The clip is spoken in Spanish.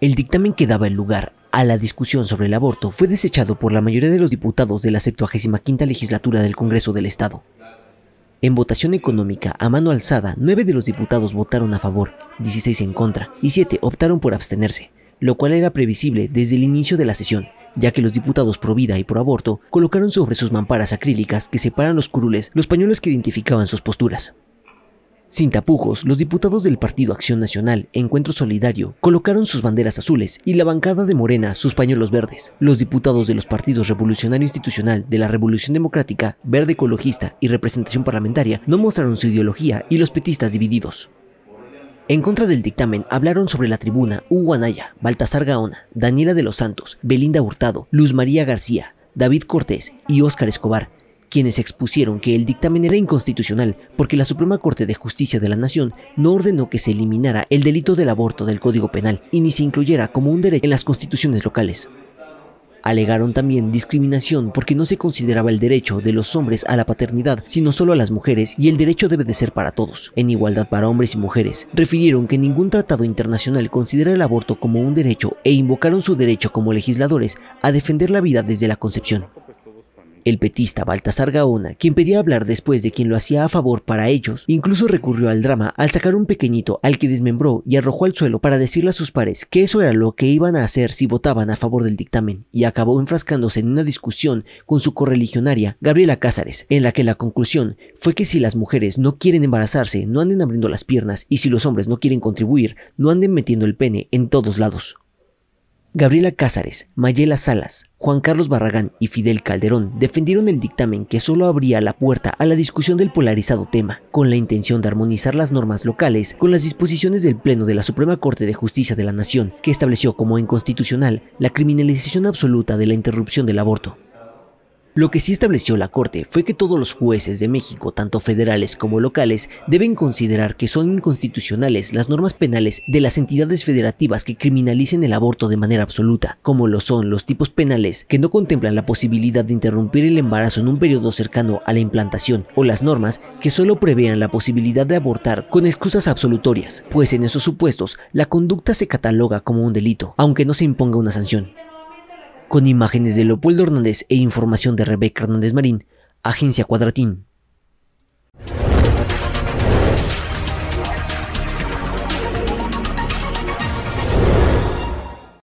El dictamen que daba el lugar a la discusión sobre el aborto fue desechado por la mayoría de los diputados de la 75 legislatura del Congreso del Estado. En votación económica, a mano alzada, 9 de los diputados votaron a favor, 16 en contra y 7 optaron por abstenerse, lo cual era previsible desde el inicio de la sesión, ya que los diputados pro vida y pro aborto colocaron sobre sus mamparas acrílicas que separan los curules los pañuelos que identificaban sus posturas. Sin tapujos, los diputados del Partido Acción Nacional, Encuentro Solidario, colocaron sus banderas azules y la bancada de Morena sus pañuelos verdes. Los diputados de los partidos Revolucionario Institucional, de la Revolución Democrática, Verde Ecologista y Representación Parlamentaria no mostraron su ideología y los petistas divididos. En contra del dictamen hablaron sobre la tribuna Hugo Anaya, Baltasar Gaona, Daniela de los Santos, Belinda Hurtado, Luz María García, David Cortés y Óscar Escobar, quienes expusieron que el dictamen era inconstitucional porque la Suprema Corte de Justicia de la Nación no ordenó que se eliminara el delito del aborto del Código Penal y ni se incluyera como un derecho en las constituciones locales. Alegaron también discriminación porque no se consideraba el derecho de los hombres a la paternidad, sino solo a las mujeres, y el derecho debe de ser para todos, en igualdad para hombres y mujeres. Refirieron que ningún tratado internacional considera el aborto como un derecho e invocaron su derecho como legisladores a defender la vida desde la concepción. El petista Baltasar Gaona, quien pedía hablar después de quien lo hacía a favor para ellos, incluso recurrió al drama al sacar un pequeñito al que desmembró y arrojó al suelo para decirle a sus pares que eso era lo que iban a hacer si votaban a favor del dictamen, y acabó enfrascándose en una discusión con su correligionaria Gabriela Cázares, en la que la conclusión fue que si las mujeres no quieren embarazarse, no anden abriendo las piernas, y si los hombres no quieren contribuir, no anden metiendo el pene en todos lados. Gabriela Cázares, Mayela Salas, Juan Carlos Barragán y Fidel Calderón defendieron el dictamen que solo abría la puerta a la discusión del polarizado tema, con la intención de armonizar las normas locales con las disposiciones del Pleno de la Suprema Corte de Justicia de la Nación, que estableció como inconstitucional la criminalización absoluta de la interrupción del aborto. Lo que sí estableció la Corte fue que todos los jueces de México, tanto federales como locales, deben considerar que son inconstitucionales las normas penales de las entidades federativas que criminalicen el aborto de manera absoluta, como lo son los tipos penales que no contemplan la posibilidad de interrumpir el embarazo en un periodo cercano a la implantación, o las normas que solo prevean la posibilidad de abortar con excusas absolutorias, pues en esos supuestos la conducta se cataloga como un delito, aunque no se imponga una sanción. Con imágenes de Leopoldo Hernández e información de Rebeca Hernández Marín, Agencia Cuadratín.